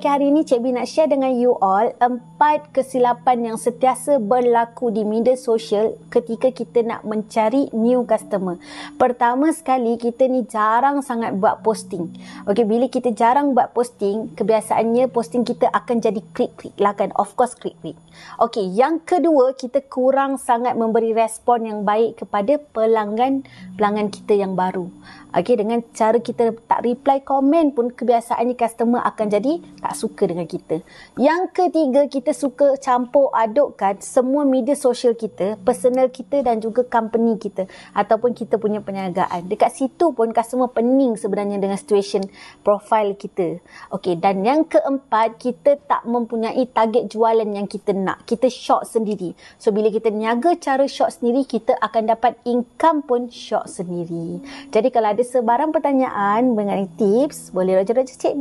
pagi hari ini Cik Bin nak share dengan you all empat kesilapan yang sentiasa berlaku di media sosial ketika kita nak mencari new customer. Pertama sekali kita ni jarang sangat buat posting. Okey bila kita jarang buat posting, kebiasaannya posting kita akan jadi klik-klik lah kan. Of course klik-klik. Okey, yang kedua kita kurang sangat memberi respon yang baik kepada pelanggan pelanggan kita yang baru. Okey dengan cara kita tak reply komen pun kebiasaannya customer akan jadi tak tak suka dengan kita. Yang ketiga, kita suka campur adukkan semua media sosial kita, personal kita dan juga company kita ataupun kita punya perniagaan. Dekat situ pun customer pening sebenarnya dengan situation profile kita. Okey, dan yang keempat, kita tak mempunyai target jualan yang kita nak. Kita short sendiri. So, bila kita niaga cara short sendiri, kita akan dapat income pun short sendiri. Jadi, kalau ada sebarang pertanyaan mengenai tips, boleh roger-roger cik.